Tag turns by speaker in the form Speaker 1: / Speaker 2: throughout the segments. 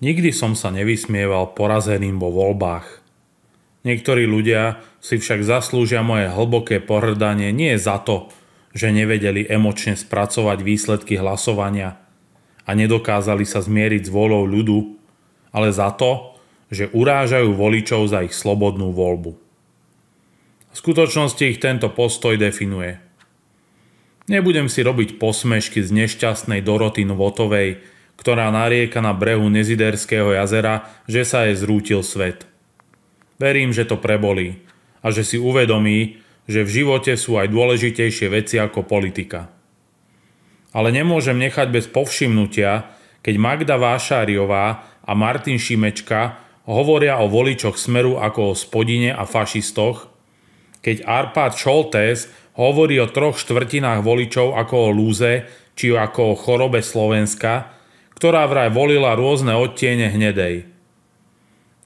Speaker 1: Nikdy som sa nevysmieval porazeným vo voľbách. Niektorí ľudia si však zaslúžia moje hlboké pohrdanie nie za to, že nevedeli emočne spracovať výsledky hlasovania a nedokázali sa zmieriť s vôľou ľudu, ale za to, že urážajú voličov za ich slobodnú voľbu. V skutočnosti ich tento postoj definuje. Nebudem si robiť posmešky z nešťastnej Doroty Novotovej, ktorá narieka na brehu Neziderského jazera, že sa jej zrútil svet. Verím, že to prebolí a že si uvedomí, že v živote sú aj dôležitejšie veci ako politika. Ale nemôžem nechať bez povšimnutia, keď Magda Vášáriová a Martin Šimečka hovoria o voličoch Smeru ako o spodine a fašistoch, keď Arpad Šoltés hovorí o troch štvrtinách voličov ako o lúze či ako o chorobe Slovenska, ktorá vraj volila rôzne odtiene hnedej.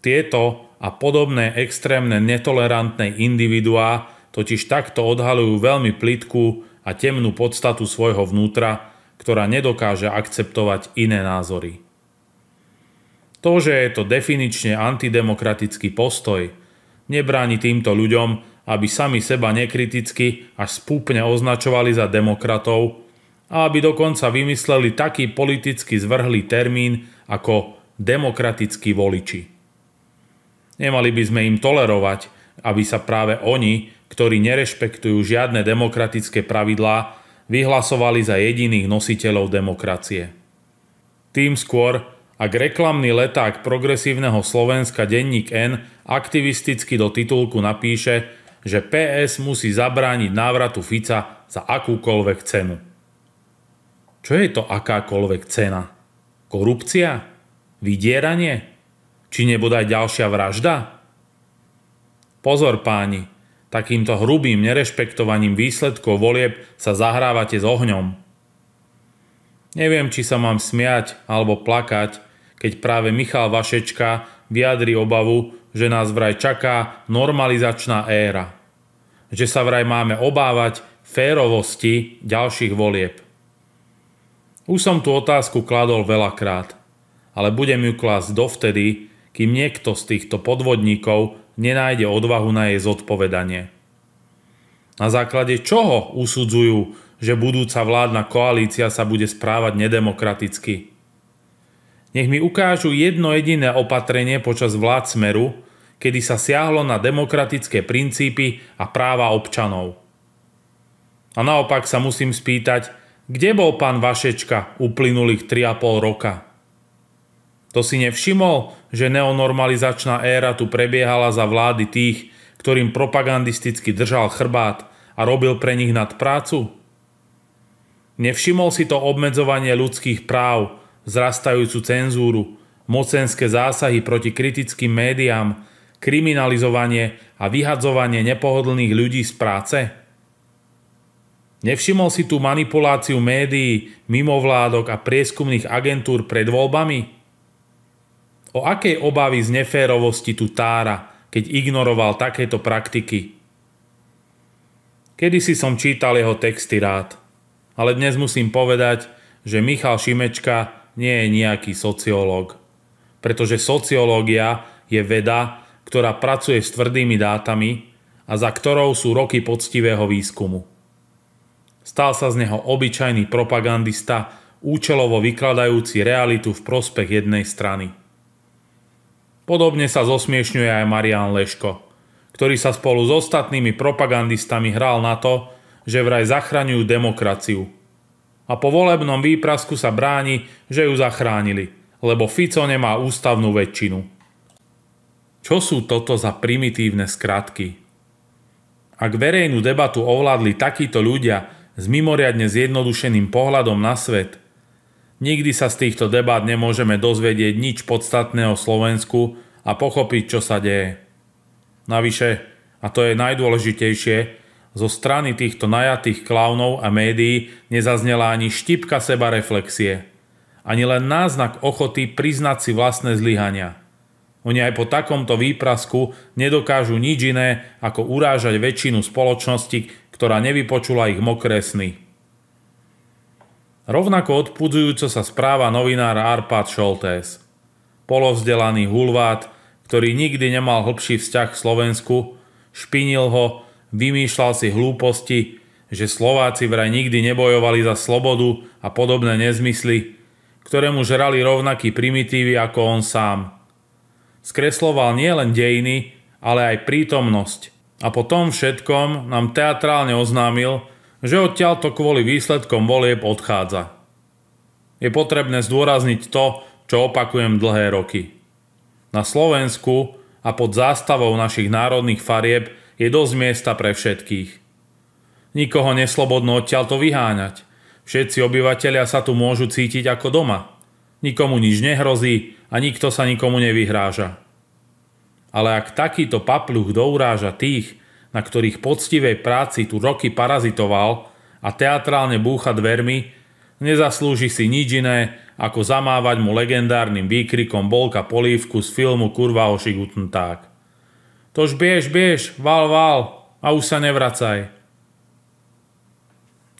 Speaker 1: Tieto a podobné extrémne netolerantné individuá totiž takto odhalujú veľmi plitkú a temnú podstatu svojho vnútra, ktorá nedokáže akceptovať iné názory. To, že je to definične antidemokratický postoj, nebráni týmto ľuďom, aby sami seba nekriticky až spúpne označovali za demokratov a aby dokonca vymysleli taký politicky zvrhlý termín ako demokratickí voliči. Nemali by sme im tolerovať, aby sa práve oni, ktorí nerešpektujú žiadne demokratické pravidlá, vyhlasovali za jediných nositeľov demokracie. Tým skôr, ak reklamný leták progresívneho Slovenska denník N aktivisticky do titulku napíše, že PS musí zabrániť návratu Fica za akúkoľvek cenu. Čo je to akákoľvek cena? Korupcia? Vydieranie? Či nebodaj ďalšia vražda? Pozor páni, takýmto hrubým nerešpektovaním výsledkov volieb sa zahrávate s ohňom. Neviem, či sa mám smiať alebo plakať, keď práve Michal Vašečka vyjadri obavu, že nás vraj čaká normalizačná éra. Že sa vraj máme obávať férovosti ďalších volieb. Už som tú otázku kladol veľakrát, ale budem ju klásť dovtedy, kým niekto z týchto podvodníkov nenájde odvahu na jej zodpovedanie. Na základe čoho usudzujú, že budúca vládna koalícia sa bude správať nedemokraticky? Nech mi ukážu jedno jediné opatrenie počas vlád Smeru, kedy sa siahlo na demokratické princípy a práva občanov. A naopak sa musím spýtať, kde bol pán Vašečka uplynulých 3,5 roka? To si nevšimol, že neonormalizačná éra tu prebiehala za vlády tých, ktorým propagandisticky držal chrbát a robil pre nich nad prácu? Nevšimol si to obmedzovanie ľudských práv, zrastajúcu cenzúru, mocenské zásahy proti kritickým médiám, kriminalizovanie a vyhadzovanie nepohodlných ľudí z práce? Nevšimol si tú manipuláciu médií, mimovládok a prieskumných agentúr pred voľbami? O akej obavy z neférovosti tu tára, keď ignoroval takéto praktiky? Kedy si som čítal jeho texty rád, ale dnes musím povedať, že Michal Šimečka nie je nejaký sociológ. Pretože sociológia je veda, ktorá pracuje s tvrdými dátami a za ktorou sú roky poctivého výskumu. Stal sa z neho obyčajný propagandista, účelovo vykladajúci realitu v prospech jednej strany. Podobne sa zosmiešňuje aj Marian Leško, ktorý sa spolu s ostatnými propagandistami hral na to, že vraj zachraňujú demokraciu. A po volebnom výprasku sa bráni, že ju zachránili, lebo Fico nemá ústavnú väčšinu. Čo sú toto za primitívne skratky? Ak verejnú debatu ovládli takíto ľudia, s mimoriadne zjednodušeným pohľadom na svet. Nikdy sa z týchto debát nemôžeme dozvedieť nič podstatné o Slovensku a pochopiť, čo sa deje. Navyše, a to je najdôležitejšie, zo strany týchto najatých klaunov a médií nezaznela ani štipka seba reflexie. Ani len náznak ochoty priznať si vlastné zlyhania. Oni aj po takomto výprasku nedokážu nič iné, ako urážať väčšinu spoločnosti, ktorá nevypočula ich mokré sny. Rovnako odpudzujúco sa správa novinár Arpad Šoltés. Polovzdelaný hulvát, ktorý nikdy nemal hlbší vzťah k Slovensku, špinil ho, vymýšľal si hlúposti, že Slováci vraj nikdy nebojovali za slobodu a podobné nezmysly, ktoré mu žrali rovnakí primitívy ako on sám. Skresloval nielen dejiny, ale aj prítomnosť, a po tom všetkom nám teatrálne oznámil, že odtiaľto kvôli výsledkom volieb odchádza. Je potrebné zdôrazniť to, čo opakujem dlhé roky. Na Slovensku a pod zástavou našich národných farieb je dosť miesta pre všetkých. Nikoho neslobodno odtiaľto vyháňať. Všetci obyvateľia sa tu môžu cítiť ako doma. Nikomu nič nehrozí a nikto sa nikomu nevyhráža. Ale ak takýto papluch douráža tých, na ktorých poctivej práci tu roky parazitoval a teatrálne búcha dvermi, nezaslúži si nič iné, ako zamávať mu legendárnym výkrikom Bolka Polívku z filmu Kurva o šigutnták. Tož biež, biež, val, val a už sa nevracaj.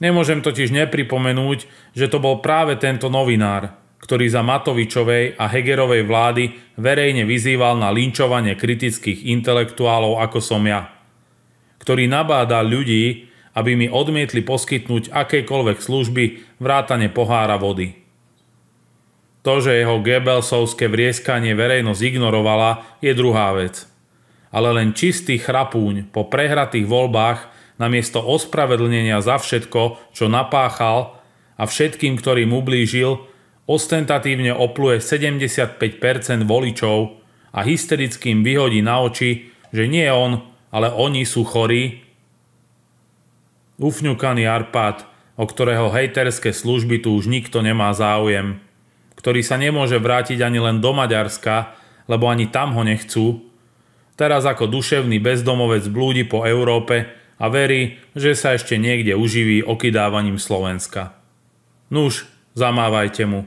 Speaker 1: Nemôžem totiž nepripomenúť, že to bol práve tento novinár – ktorý za Matovičovej a Hegerovej vlády verejne vyzýval na linčovanie kritických intelektuálov ako som ja, ktorý nabáda ľudí, aby mi odmietli poskytnúť akékoľvek služby vrátane pohára vody. To, že jeho Gebelsovské vrieskanie verejnosť ignorovala, je druhá vec. Ale len čistý chrapúň po prehratých voľbách namiesto ospravedlnenia za všetko, čo napáchal a všetkým, ktorým ublížil, ostentatívne opluje 75% voličov a hysterickým vyhodí na oči, že nie on, ale oni sú chorí? Ufňukaný Arpad, o ktorého hejterské služby tu už nikto nemá záujem, ktorý sa nemôže vrátiť ani len do Maďarska, lebo ani tam ho nechcú, teraz ako duševný bezdomovec blúdi po Európe a verí, že sa ešte niekde uživí okydávaním Slovenska. Nuž, zamávajte mu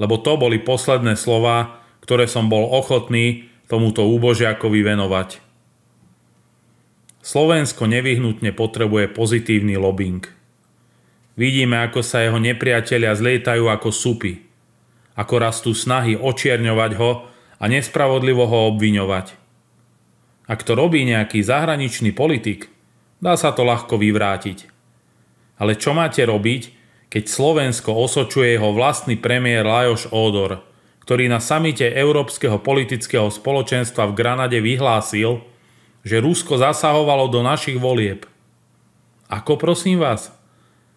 Speaker 1: lebo to boli posledné slova, ktoré som bol ochotný tomuto úbožiakovi venovať. Slovensko nevyhnutne potrebuje pozitívny lobbying. Vidíme, ako sa jeho nepriatelia zlietajú ako súpy, ako rastú snahy očierňovať ho a nespravodlivo ho obviňovať. Ak to robí nejaký zahraničný politik, dá sa to ľahko vyvrátiť. Ale čo máte robiť, keď Slovensko osočuje jeho vlastný premiér Lajos Ódor, ktorý na samite Európskeho politického spoločenstva v Granade vyhlásil, že Rusko zasahovalo do našich volieb. Ako prosím vás?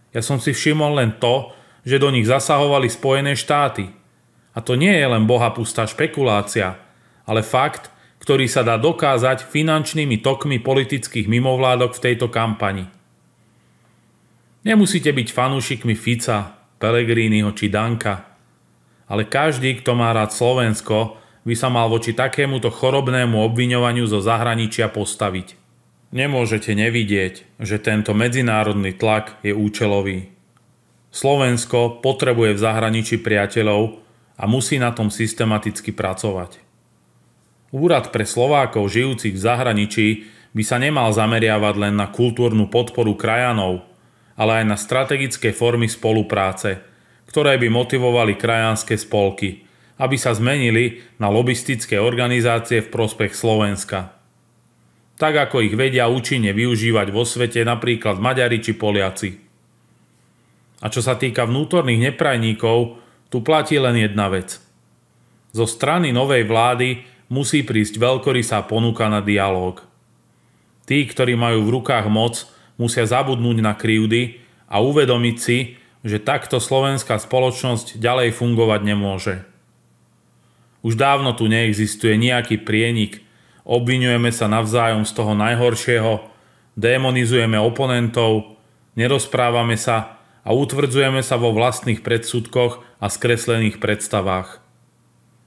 Speaker 1: Ja som si všimol len to, že do nich zasahovali Spojené štáty. A to nie je len bohapustá špekulácia, ale fakt, ktorý sa dá dokázať finančnými tokmi politických mimovládok v tejto kampani. Nemusíte byť fanúšikmi Fica, Pelegriniho či Danka, ale každý, kto má rád Slovensko, by sa mal voči takémuto chorobnému obviňovaniu zo zahraničia postaviť. Nemôžete nevidieť, že tento medzinárodný tlak je účelový. Slovensko potrebuje v zahraničí priateľov a musí na tom systematicky pracovať. Úrad pre Slovákov žijúcich v zahraničí by sa nemal zameriavať len na kultúrnu podporu krajanov, ale aj na strategické formy spolupráce, ktoré by motivovali krajanské spolky, aby sa zmenili na lobistické organizácie v prospech Slovenska. Tak ako ich vedia účinne využívať vo svete napríklad Maďari či Poliaci. A čo sa týka vnútorných neprajníkov, tu platí len jedna vec. Zo strany novej vlády musí prísť veľkorysá ponuka na dialog. Tí, ktorí majú v rukách moc, musia zabudnúť na krivdy a uvedomiť si, že takto slovenská spoločnosť ďalej fungovať nemôže. Už dávno tu neexistuje nejaký prienik, obvinujeme sa navzájom z toho najhoršieho, démonizujeme oponentov, nerozprávame sa a utvrdzujeme sa vo vlastných predsudkoch a skreslených predstavách.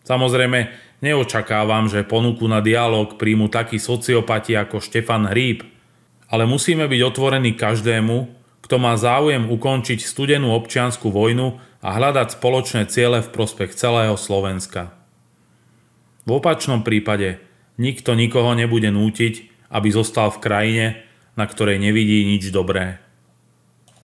Speaker 1: Samozrejme, neočakávam, že ponuku na dialog príjmu takí sociopati ako Štefan Hríb – ale musíme byť otvorení každému, kto má záujem ukončiť studenú občianskú vojnu a hľadať spoločné ciele v prospech celého Slovenska. V opačnom prípade nikto nikoho nebude nútiť, aby zostal v krajine, na ktorej nevidí nič dobré.